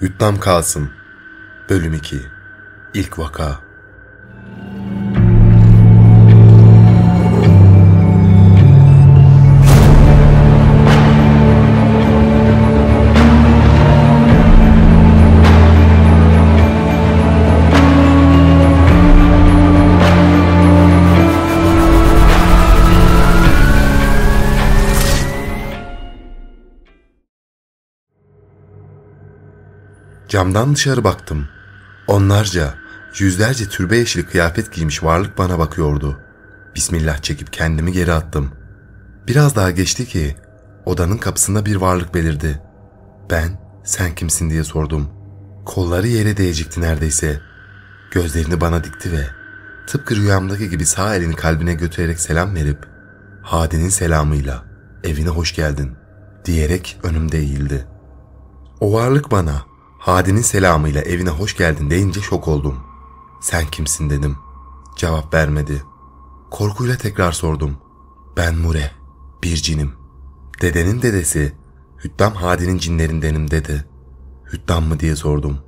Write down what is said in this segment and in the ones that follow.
Hüttam kalsın. Bölüm 2 İlk Vaka Camdan dışarı baktım. Onlarca, yüzlerce türbe yeşil kıyafet giymiş varlık bana bakıyordu. Bismillah çekip kendimi geri attım. Biraz daha geçti ki odanın kapısında bir varlık belirdi. Ben sen kimsin diye sordum. Kolları yere değecekti neredeyse. Gözlerini bana dikti ve tıpkı rüyamdaki gibi sağ elini kalbine götürerek selam verip Hadi'nin selamıyla evine hoş geldin diyerek önümde eğildi. O varlık bana Hadi'nin selamıyla evine hoş geldin deyince şok oldum. Sen kimsin dedim. Cevap vermedi. Korkuyla tekrar sordum. Ben Mure, bir cinim. Dedenin dedesi, Hüttam Hadi'nin cinlerindenim dedi. Hüttam mı diye sordum.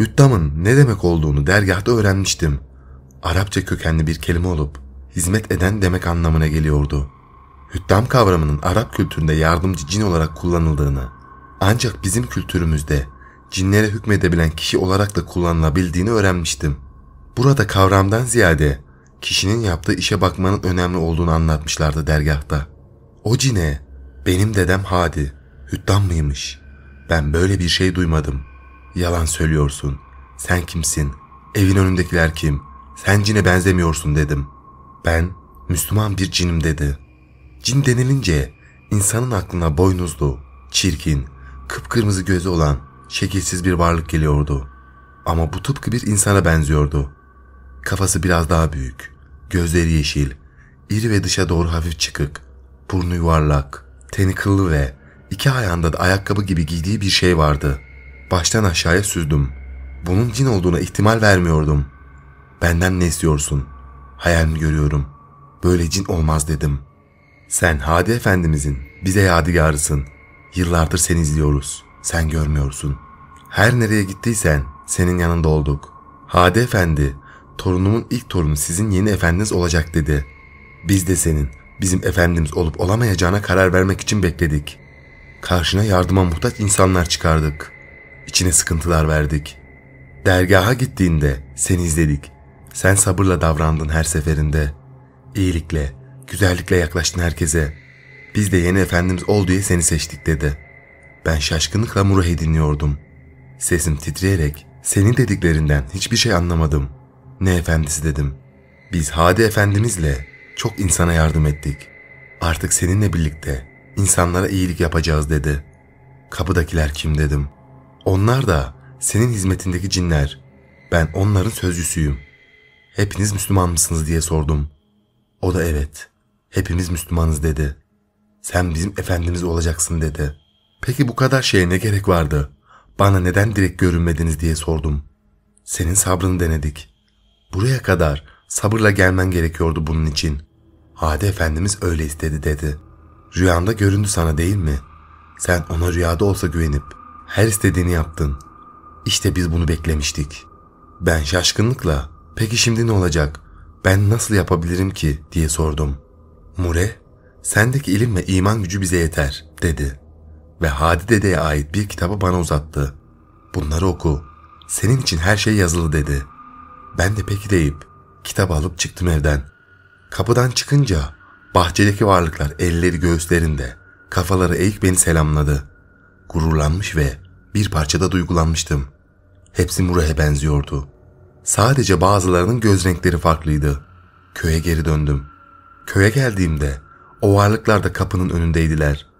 Hüttam'ın ne demek olduğunu dergahta öğrenmiştim. Arapça kökenli bir kelime olup hizmet eden demek anlamına geliyordu. Hüttam kavramının Arap kültüründe yardımcı cin olarak kullanıldığını ancak bizim kültürümüzde cinlere hükmedebilen kişi olarak da kullanılabildiğini öğrenmiştim. Burada kavramdan ziyade kişinin yaptığı işe bakmanın önemli olduğunu anlatmışlardı dergahta. O cine benim dedem Hadi, hüttan mıymış? Ben böyle bir şey duymadım. Yalan söylüyorsun. Sen kimsin? Evin önündekiler kim? Sen cine benzemiyorsun dedim. Ben Müslüman bir cinim dedi. Cin denilince insanın aklına boynuzlu, çirkin, kıpkırmızı gözü olan şekilsiz bir varlık geliyordu. Ama bu tıpkı bir insana benziyordu. Kafası biraz daha büyük, gözleri yeşil, iri ve dışa doğru hafif çıkık, burnu yuvarlak, teni kıllı ve iki ayağında da ayakkabı gibi giydiği bir şey vardı. Baştan aşağıya süzdüm. Bunun cin olduğuna ihtimal vermiyordum. Benden ne istiyorsun? Hayal mi görüyorum? Böyle cin olmaz dedim. Sen Hadi Efendimizin bize yadigarısın. Yıllardır seni izliyoruz.'' Sen görmüyorsun. Her nereye gittiysen senin yanında olduk. Hadi efendi, torunumun ilk torunu sizin yeni efendiniz olacak dedi. Biz de senin, bizim efendimiz olup olamayacağına karar vermek için bekledik. Karşına yardıma muhtaç insanlar çıkardık. İçine sıkıntılar verdik. Dergaha gittiğinde seni izledik. Sen sabırla davrandın her seferinde. İyilikle, güzellikle yaklaştın herkese. Biz de yeni efendimiz ol diye seni seçtik dedi.'' Ben şaşkınlıkla Murray'i dinliyordum. Sesim titreyerek senin dediklerinden hiçbir şey anlamadım. Ne efendisi dedim. Biz Hadi efendimizle çok insana yardım ettik. Artık seninle birlikte insanlara iyilik yapacağız dedi. Kapıdakiler kim dedim. Onlar da senin hizmetindeki cinler. Ben onların sözcüsüyüm. Hepiniz Müslüman mısınız diye sordum. O da evet. Hepimiz Müslümanız dedi. Sen bizim efendimiz olacaksın dedi. Peki bu kadar şeye ne gerek vardı? Bana neden direkt görünmediniz diye sordum. Senin sabrını denedik. Buraya kadar sabırla gelmen gerekiyordu bunun için. Hadi Efendimiz öyle istedi dedi. Rüyanda göründü sana değil mi? Sen ona rüyada olsa güvenip her istediğini yaptın. İşte biz bunu beklemiştik. Ben şaşkınlıkla peki şimdi ne olacak? Ben nasıl yapabilirim ki diye sordum. Mure, sendeki ilim ve iman gücü bize yeter dedi.'' ve Hadi Dede'ye ait bir kitabı bana uzattı. Bunları oku. Senin için her şey yazılı dedi. Ben de peki deyip kitabı alıp çıktım evden. Kapıdan çıkınca bahçedeki varlıklar elleri göğüslerinde, kafaları eğik beni selamladı. Gururlanmış ve bir parçada duygulanmıştım. Hepsi Murah'e benziyordu. Sadece bazılarının göz renkleri farklıydı. Köye geri döndüm. Köye geldiğimde o varlıklar da kapının önündeydiler.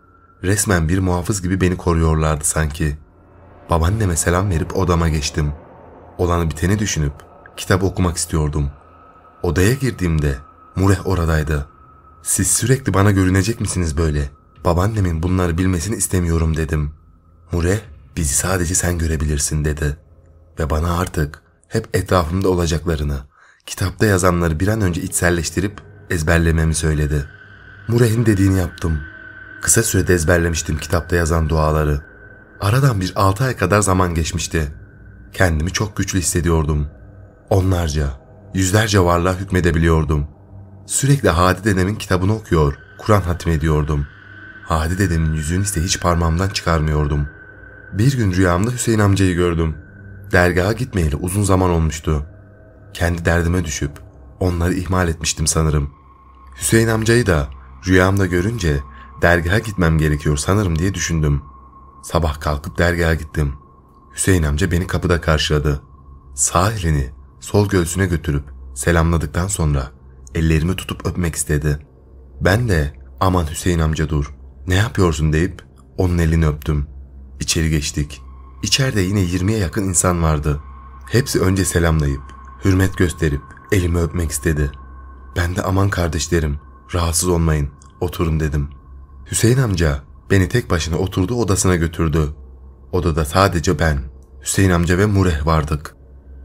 Resmen bir muhafız gibi beni koruyorlardı sanki. Babaanneme selam verip odama geçtim. Olanı biteni düşünüp kitap okumak istiyordum. Odaya girdiğimde Mureh oradaydı. Siz sürekli bana görünecek misiniz böyle? Babaannemin bunları bilmesini istemiyorum dedim. Mureh bizi sadece sen görebilirsin dedi. Ve bana artık hep etrafımda olacaklarını, kitapta yazanları bir an önce içselleştirip ezberlememi söyledi. Mureh'in dediğini yaptım.'' Kısa sürede ezberlemiştim kitapta yazan duaları. Aradan bir altı ay kadar zaman geçmişti. Kendimi çok güçlü hissediyordum. Onlarca, yüzlerce varlığa hükmedebiliyordum. Sürekli Hadi dedemin kitabını okuyor, Kur'an hatmediyordum. Hadi dedemin yüzünü ise hiç parmağımdan çıkarmıyordum. Bir gün rüyamda Hüseyin amcayı gördüm. Dergaha gitmeyeli uzun zaman olmuştu. Kendi derdime düşüp onları ihmal etmiştim sanırım. Hüseyin amcayı da rüyamda görünce dergaha gitmem gerekiyor sanırım diye düşündüm. Sabah kalkıp dergaha gittim. Hüseyin amca beni kapıda karşıladı. Sağ elini sol göğsüne götürüp selamladıktan sonra ellerimi tutup öpmek istedi. Ben de aman Hüseyin amca dur ne yapıyorsun deyip onun elini öptüm. İçeri geçtik. İçeride yine 20'ye yakın insan vardı. Hepsi önce selamlayıp, hürmet gösterip elimi öpmek istedi. Ben de aman kardeşlerim, rahatsız olmayın, oturun dedim.'' Hüseyin amca beni tek başına oturdu odasına götürdü. Odada sadece ben, Hüseyin amca ve Mureh vardık.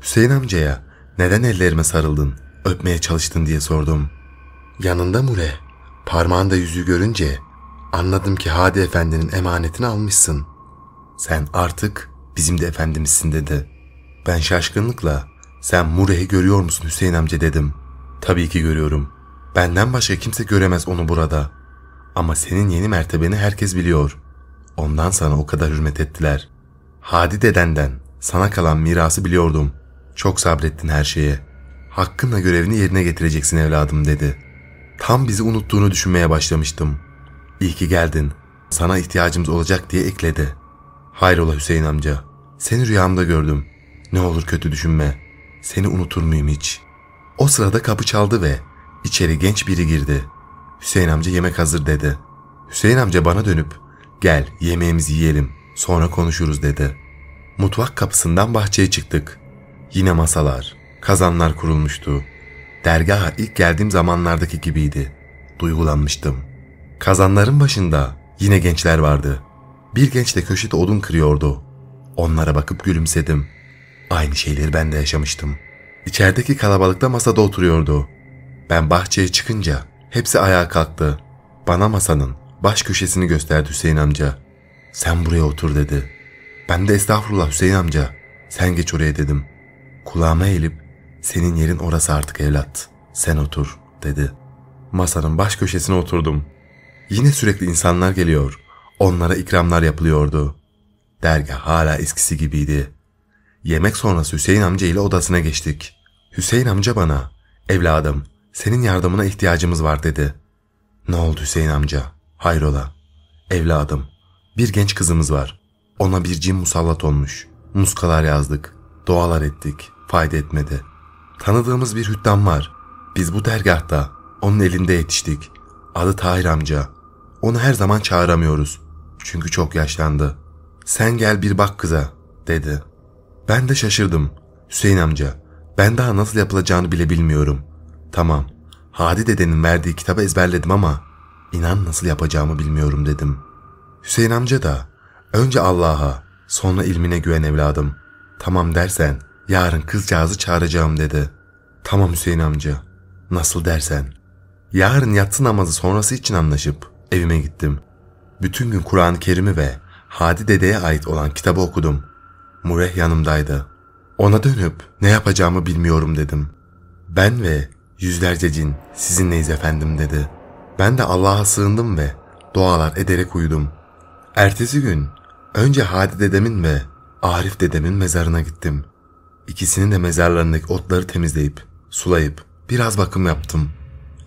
Hüseyin amcaya neden ellerime sarıldın, öpmeye çalıştın diye sordum. Yanında Mureh, parmağında yüzü görünce anladım ki Hadi Efendi'nin emanetini almışsın. Sen artık bizim de efendimizsin dedi. Ben şaşkınlıkla sen Mureh'i görüyor musun Hüseyin amca dedim. Tabii ki görüyorum. Benden başka kimse göremez onu burada. Ama senin yeni mertebeni herkes biliyor. Ondan sana o kadar hürmet ettiler. Hadi dedenden sana kalan mirası biliyordum. Çok sabrettin her şeye. Hakkınla görevini yerine getireceksin evladım dedi. Tam bizi unuttuğunu düşünmeye başlamıştım. İyi ki geldin. Sana ihtiyacımız olacak diye ekledi. Hayrola Hüseyin amca. Seni rüyamda gördüm. Ne olur kötü düşünme. Seni unutur muyum hiç? O sırada kapı çaldı ve içeri genç biri girdi. Hüseyin amca yemek hazır dedi. Hüseyin amca bana dönüp gel yemeğimizi yiyelim sonra konuşuruz dedi. Mutfak kapısından bahçeye çıktık. Yine masalar, kazanlar kurulmuştu. Dergaha ilk geldiğim zamanlardaki gibiydi. Duygulanmıştım. Kazanların başında yine gençler vardı. Bir genç de köşede odun kırıyordu. Onlara bakıp gülümsedim. Aynı şeyleri ben de yaşamıştım. İçerideki kalabalıkta masada oturuyordu. Ben bahçeye çıkınca Hepsi ayağa kalktı. Bana masanın baş köşesini gösterdi Hüseyin amca. Sen buraya otur dedi. Ben de estağfurullah Hüseyin amca. Sen geç oraya dedim. Kulağıma eğilip senin yerin orası artık evlat. Sen otur dedi. Masanın baş köşesine oturdum. Yine sürekli insanlar geliyor. Onlara ikramlar yapılıyordu. Dergah hala eskisi gibiydi. Yemek sonrası Hüseyin amca ile odasına geçtik. Hüseyin amca bana, evladım senin yardımına ihtiyacımız var dedi. Ne oldu Hüseyin amca? Hayrola? Evladım, bir genç kızımız var. Ona bir cin musallat olmuş. Muskalar yazdık, dualar ettik, fayda etmedi. Tanıdığımız bir hüttan var. Biz bu dergahta, onun elinde yetiştik. Adı Tahir amca. Onu her zaman çağıramıyoruz. Çünkü çok yaşlandı. Sen gel bir bak kıza, dedi. Ben de şaşırdım. Hüseyin amca, ben daha nasıl yapılacağını bile bilmiyorum. Tamam, Hadi dedenin verdiği kitabı ezberledim ama inan nasıl yapacağımı bilmiyorum dedim. Hüseyin amca da önce Allah'a sonra ilmine güven evladım. Tamam dersen yarın kızcağızı çağıracağım dedi. Tamam Hüseyin amca nasıl dersen. Yarın yatsı namazı sonrası için anlaşıp evime gittim. Bütün gün Kur'an-ı Kerim'i ve Hadi dedeye ait olan kitabı okudum. Mureh yanımdaydı. Ona dönüp ne yapacağımı bilmiyorum dedim. Ben ve Yüzlerce cin sizinleyiz efendim dedi. Ben de Allah'a sığındım ve dualar ederek uyudum. Ertesi gün önce Hadi dedemin ve Arif dedemin mezarına gittim. İkisinin de mezarlarındaki otları temizleyip, sulayıp biraz bakım yaptım.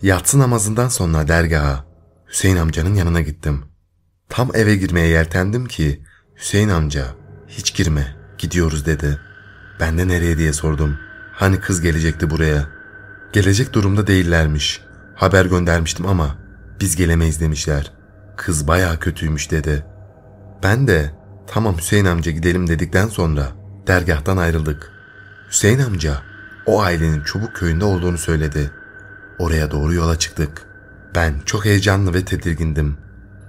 Yatsı namazından sonra dergaha Hüseyin amcanın yanına gittim. Tam eve girmeye yeltendim ki Hüseyin amca hiç girme gidiyoruz dedi. Ben de nereye diye sordum. Hani kız gelecekti buraya.'' Gelecek durumda değillermiş. Haber göndermiştim ama biz gelemeyiz demişler. Kız baya kötüymüş dedi. Ben de tamam Hüseyin amca gidelim dedikten sonra dergahtan ayrıldık. Hüseyin amca o ailenin Çubuk köyünde olduğunu söyledi. Oraya doğru yola çıktık. Ben çok heyecanlı ve tedirgindim.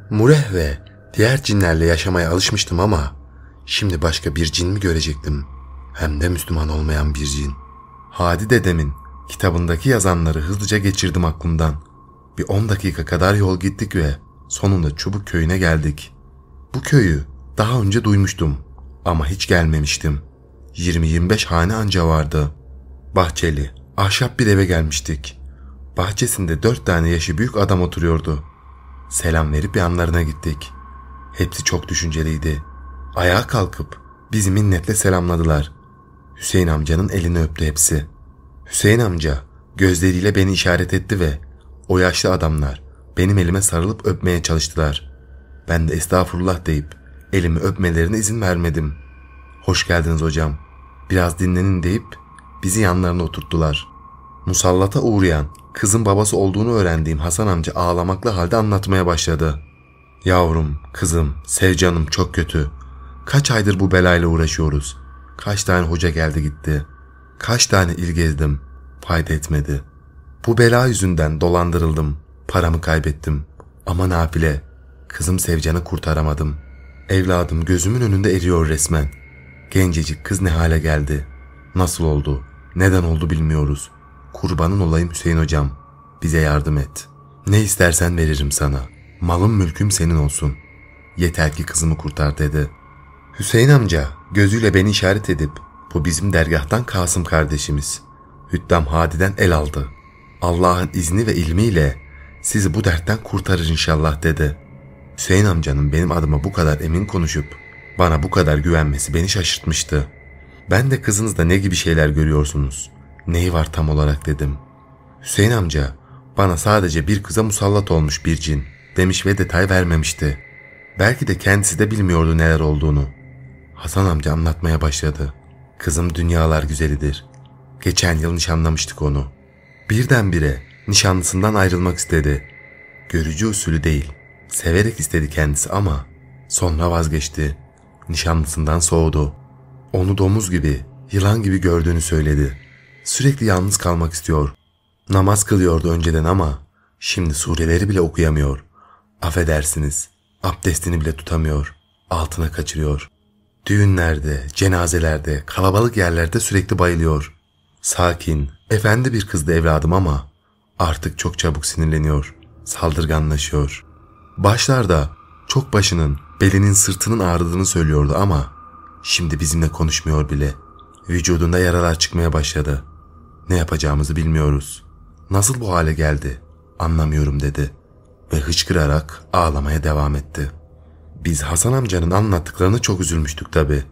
Mureh ve diğer cinlerle yaşamaya alışmıştım ama şimdi başka bir cin mi görecektim? Hem de Müslüman olmayan bir cin. Hadi dedemin Kitabındaki yazanları hızlıca geçirdim aklımdan. Bir on dakika kadar yol gittik ve sonunda Çubuk köyüne geldik. Bu köyü daha önce duymuştum ama hiç gelmemiştim. 20-25 hane anca vardı. Bahçeli, ahşap bir eve gelmiştik. Bahçesinde dört tane yaşı büyük adam oturuyordu. Selam verip yanlarına gittik. Hepsi çok düşünceliydi. Ayağa kalkıp bizi minnetle selamladılar. Hüseyin amcanın elini öptü hepsi.'' Hüseyin amca gözleriyle beni işaret etti ve o yaşlı adamlar benim elime sarılıp öpmeye çalıştılar. Ben de estağfurullah deyip elimi öpmelerine izin vermedim. Hoş geldiniz hocam. Biraz dinlenin deyip bizi yanlarına oturttular. Musallata uğrayan, kızın babası olduğunu öğrendiğim Hasan amca ağlamakla halde anlatmaya başladı. Yavrum, kızım, Sevcanım çok kötü. Kaç aydır bu belayla uğraşıyoruz. Kaç tane hoca geldi gitti.'' Kaç tane il gezdim, fayda etmedi. Bu bela yüzünden dolandırıldım, paramı kaybettim. Ama nafile, kızım Sevcan'ı kurtaramadım. Evladım gözümün önünde eriyor resmen. Gencecik kız ne hale geldi? Nasıl oldu? Neden oldu bilmiyoruz. Kurbanın olayım Hüseyin hocam. Bize yardım et. Ne istersen veririm sana. Malım mülküm senin olsun. Yeter ki kızımı kurtar dedi. Hüseyin amca gözüyle beni işaret edip bu bizim dergahtan Kasım kardeşimiz. Hüttam Hadi'den el aldı. Allah'ın izni ve ilmiyle sizi bu dertten kurtarır inşallah dedi. Hüseyin amcanın benim adıma bu kadar emin konuşup bana bu kadar güvenmesi beni şaşırtmıştı. Ben de kızınızda ne gibi şeyler görüyorsunuz? Neyi var tam olarak dedim. Hüseyin amca bana sadece bir kıza musallat olmuş bir cin demiş ve detay vermemişti. Belki de kendisi de bilmiyordu neler olduğunu. Hasan amca anlatmaya başladı. Kızım dünyalar güzelidir. Geçen yıl nişanlamıştık onu. Birdenbire nişanlısından ayrılmak istedi. Görücü usulü değil. Severek istedi kendisi ama sonra vazgeçti. Nişanlısından soğudu. Onu domuz gibi, yılan gibi gördüğünü söyledi. Sürekli yalnız kalmak istiyor. Namaz kılıyordu önceden ama şimdi sureleri bile okuyamıyor. Affedersiniz, abdestini bile tutamıyor. Altına kaçırıyor.'' Düğünlerde, cenazelerde, kalabalık yerlerde sürekli bayılıyor. Sakin, efendi bir kızdı evladım ama artık çok çabuk sinirleniyor, saldırganlaşıyor. Başlarda çok başının, belinin sırtının ağrıdığını söylüyordu ama şimdi bizimle konuşmuyor bile. Vücudunda yaralar çıkmaya başladı. Ne yapacağımızı bilmiyoruz. Nasıl bu hale geldi? Anlamıyorum dedi ve hıçkırarak ağlamaya devam etti.'' Biz Hasan amcanın anlattıklarını çok üzülmüştük tabi.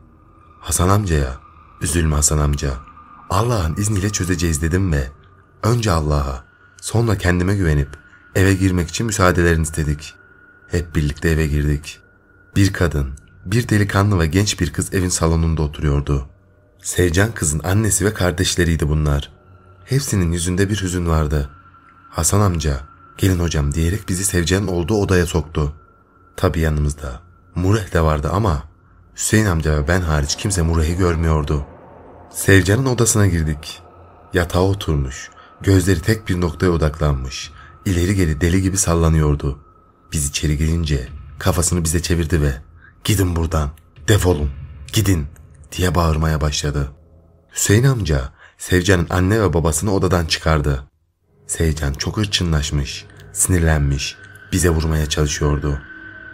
Hasan amcaya, üzülme Hasan amca. Allah'ın izniyle çözeceğiz dedim ve önce Allah'a, sonra kendime güvenip eve girmek için müsaadelerini istedik. Hep birlikte eve girdik. Bir kadın, bir delikanlı ve genç bir kız evin salonunda oturuyordu. Sevcan kızın annesi ve kardeşleriydi bunlar. Hepsinin yüzünde bir hüzün vardı. Hasan amca, gelin hocam diyerek bizi Sevcan'ın olduğu odaya soktu.'' Tabi yanımızda. Mureh de vardı ama Hüseyin amca ve ben hariç kimse Mureh'i görmüyordu. Sevcan'ın odasına girdik. Yatağa oturmuş. Gözleri tek bir noktaya odaklanmış. ileri geri deli gibi sallanıyordu. Biz içeri girince kafasını bize çevirdi ve ''Gidin buradan, defolun, gidin'' diye bağırmaya başladı. Hüseyin amca Sevcan'ın anne ve babasını odadan çıkardı. Sevcan çok hırçınlaşmış, sinirlenmiş, bize vurmaya çalışıyordu.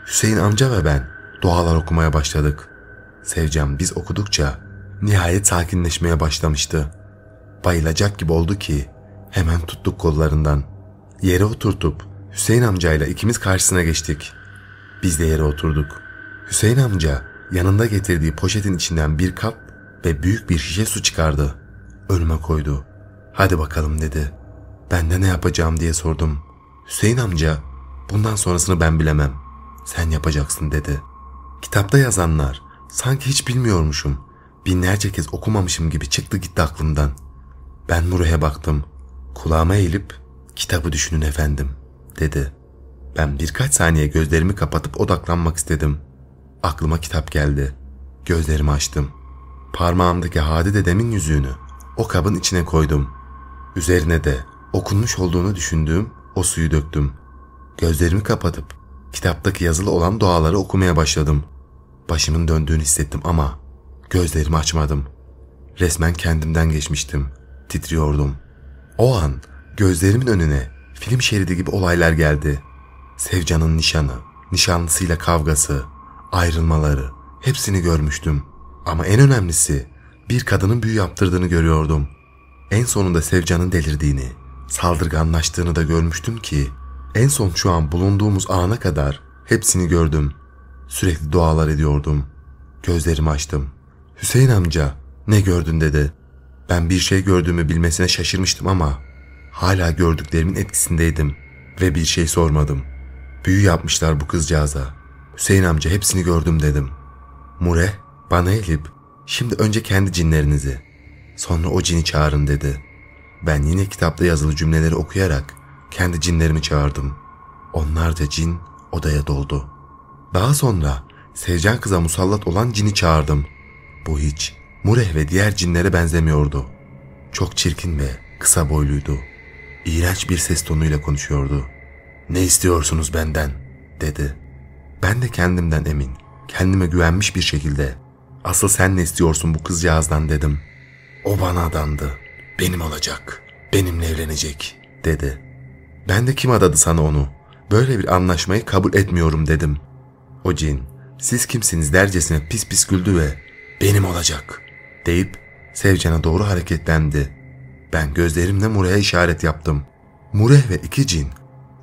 Hüseyin amca ve ben dualar okumaya başladık. Sevcan, biz okudukça nihayet sakinleşmeye başlamıştı. Bayılacak gibi oldu ki hemen tuttuk kollarından. Yere oturtup Hüseyin amcayla ikimiz karşısına geçtik. Biz de yere oturduk. Hüseyin amca yanında getirdiği poşetin içinden bir kap ve büyük bir şişe su çıkardı. Önüme koydu. Hadi bakalım dedi. Ben de ne yapacağım diye sordum. Hüseyin amca bundan sonrasını ben bilemem sen yapacaksın dedi. Kitapta yazanlar sanki hiç bilmiyormuşum. Binlerce kez okumamışım gibi çıktı gitti aklımdan. Ben Muruh'e baktım. Kulağıma eğilip kitabı düşünün efendim dedi. Ben birkaç saniye gözlerimi kapatıp odaklanmak istedim. Aklıma kitap geldi. Gözlerimi açtım. Parmağımdaki Hadi dedemin yüzüğünü o kabın içine koydum. Üzerine de okunmuş olduğunu düşündüğüm o suyu döktüm. Gözlerimi kapatıp Kitaptaki yazılı olan duaları okumaya başladım. Başımın döndüğünü hissettim ama gözlerimi açmadım. Resmen kendimden geçmiştim. Titriyordum. O an gözlerimin önüne film şeridi gibi olaylar geldi. Sevcan'ın nişanı, nişanlısıyla kavgası, ayrılmaları hepsini görmüştüm. Ama en önemlisi bir kadının büyü yaptırdığını görüyordum. En sonunda Sevcan'ın delirdiğini, saldırganlaştığını da görmüştüm ki en son şu an bulunduğumuz ana kadar hepsini gördüm. Sürekli dualar ediyordum. Gözlerimi açtım. Hüseyin amca ne gördün dedi. Ben bir şey gördüğümü bilmesine şaşırmıştım ama hala gördüklerimin etkisindeydim ve bir şey sormadım. Büyü yapmışlar bu kızcağıza. Hüseyin amca hepsini gördüm dedim. Mure bana elip şimdi önce kendi cinlerinizi sonra o cini çağırın dedi. Ben yine kitapta yazılı cümleleri okuyarak kendi cinlerimi çağırdım. Onlar da cin odaya doldu. Daha sonra Sevcan kıza musallat olan cini çağırdım. Bu hiç Mureh ve diğer cinlere benzemiyordu. Çok çirkin ve kısa boyluydu. İğrenç bir ses tonuyla konuşuyordu. Ne istiyorsunuz benden? dedi. Ben de kendimden emin, kendime güvenmiş bir şekilde. Asıl sen ne istiyorsun bu kızcağızdan dedim. O bana adandı. Benim olacak. Benimle evlenecek dedi. Ben de kim adadı sana onu? Böyle bir anlaşmayı kabul etmiyorum dedim. O cin, siz kimsiniz dercesine pis pis güldü ve benim olacak deyip Sevcan'a doğru hareketlendi. Ben gözlerimle Mure'ye işaret yaptım. Mure ve iki cin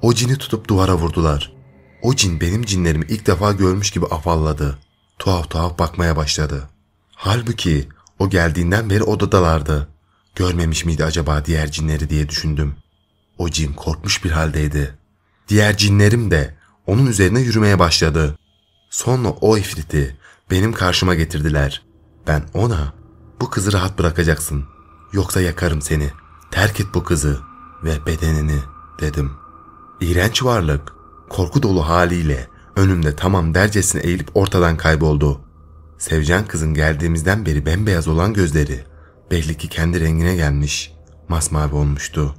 o cini tutup duvara vurdular. O cin benim cinlerimi ilk defa görmüş gibi afalladı. Tuhaf tuhaf bakmaya başladı. Halbuki o geldiğinden beri odadalardı. Görmemiş miydi acaba diğer cinleri diye düşündüm. O cin korkmuş bir haldeydi. Diğer cinlerim de onun üzerine yürümeye başladı. Sonra o ifriti benim karşıma getirdiler. Ben ona bu kızı rahat bırakacaksın. Yoksa yakarım seni. Terk et bu kızı ve bedenini dedim. İğrenç varlık korku dolu haliyle önümde tamam dercesine eğilip ortadan kayboldu. Sevcan kızın geldiğimizden beri bembeyaz olan gözleri belli ki kendi rengine gelmiş, masmavi olmuştu.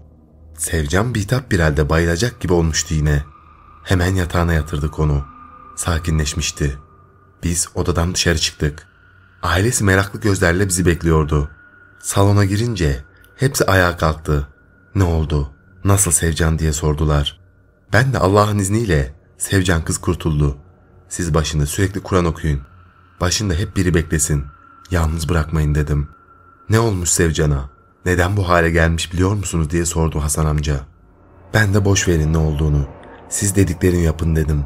Sevcan bitap bir halde bayılacak gibi olmuştu yine. Hemen yatağına yatırdık onu. Sakinleşmişti. Biz odadan dışarı çıktık. Ailesi meraklı gözlerle bizi bekliyordu. Salona girince hepsi ayağa kalktı. Ne oldu? Nasıl Sevcan diye sordular. Ben de Allah'ın izniyle Sevcan kız kurtuldu. Siz başında sürekli Kur'an okuyun. Başında hep biri beklesin. Yalnız bırakmayın dedim. Ne olmuş Sevcan'a? Neden bu hale gelmiş biliyor musunuz diye sordu Hasan amca. Ben de boş verin ne olduğunu. Siz dediklerin yapın dedim.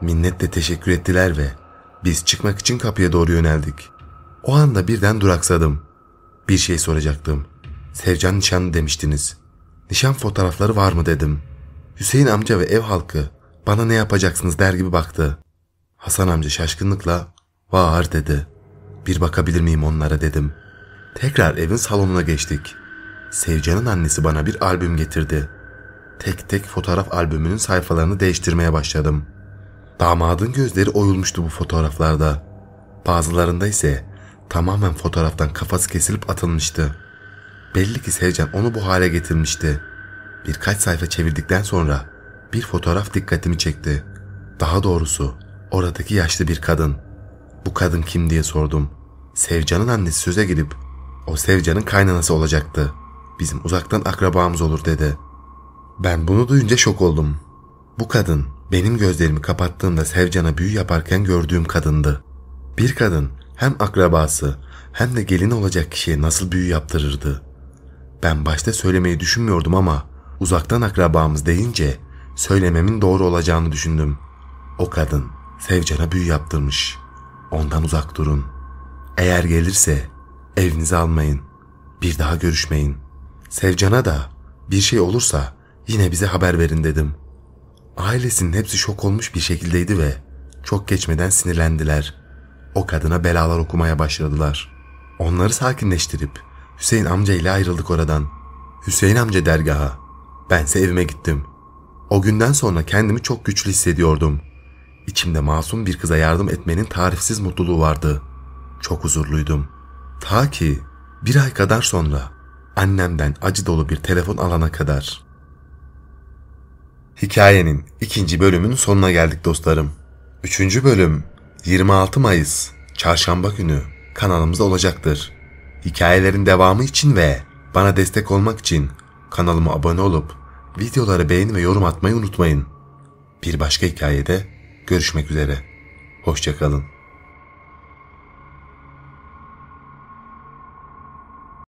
Minnetle teşekkür ettiler ve biz çıkmak için kapıya doğru yöneldik. O anda birden duraksadım. Bir şey soracaktım. Sevcan nişanlı demiştiniz. Nişan fotoğrafları var mı dedim. Hüseyin amca ve ev halkı bana ne yapacaksınız der gibi baktı. Hasan amca şaşkınlıkla var dedi. Bir bakabilir miyim onlara dedim.'' Tekrar evin salonuna geçtik. Sevcan'ın annesi bana bir albüm getirdi. Tek tek fotoğraf albümünün sayfalarını değiştirmeye başladım. Damadın gözleri oyulmuştu bu fotoğraflarda. Bazılarında ise tamamen fotoğraftan kafası kesilip atılmıştı. Belli ki Sevcan onu bu hale getirmişti. Birkaç sayfa çevirdikten sonra bir fotoğraf dikkatimi çekti. Daha doğrusu oradaki yaşlı bir kadın. Bu kadın kim diye sordum. Sevcan'ın annesi söze girip o Sevcan'ın kaynanası olacaktı. Bizim uzaktan akrabamız olur dedi. Ben bunu duyunca şok oldum. Bu kadın benim gözlerimi kapattığımda Sevcan'a büyü yaparken gördüğüm kadındı. Bir kadın hem akrabası hem de gelin olacak kişiye nasıl büyü yaptırırdı? Ben başta söylemeyi düşünmüyordum ama uzaktan akrabamız deyince söylememin doğru olacağını düşündüm. O kadın Sevcan'a büyü yaptırmış. Ondan uzak durun. Eğer gelirse Evinize almayın. Bir daha görüşmeyin. Sevcan'a da bir şey olursa yine bize haber verin dedim. Ailesinin hepsi şok olmuş bir şekildeydi ve çok geçmeden sinirlendiler. O kadına belalar okumaya başladılar. Onları sakinleştirip Hüseyin amca ile ayrıldık oradan. Hüseyin amca dergaha. Bense evime gittim. O günden sonra kendimi çok güçlü hissediyordum. İçimde masum bir kıza yardım etmenin tarifsiz mutluluğu vardı. Çok huzurluydum.'' Ta ki bir ay kadar sonra annemden acı dolu bir telefon alana kadar. Hikayenin ikinci bölümünün sonuna geldik dostlarım. Üçüncü bölüm 26 Mayıs Çarşamba günü kanalımızda olacaktır. Hikayelerin devamı için ve bana destek olmak için kanalıma abone olup videoları beğen ve yorum atmayı unutmayın. Bir başka hikayede görüşmek üzere. Hoşçakalın.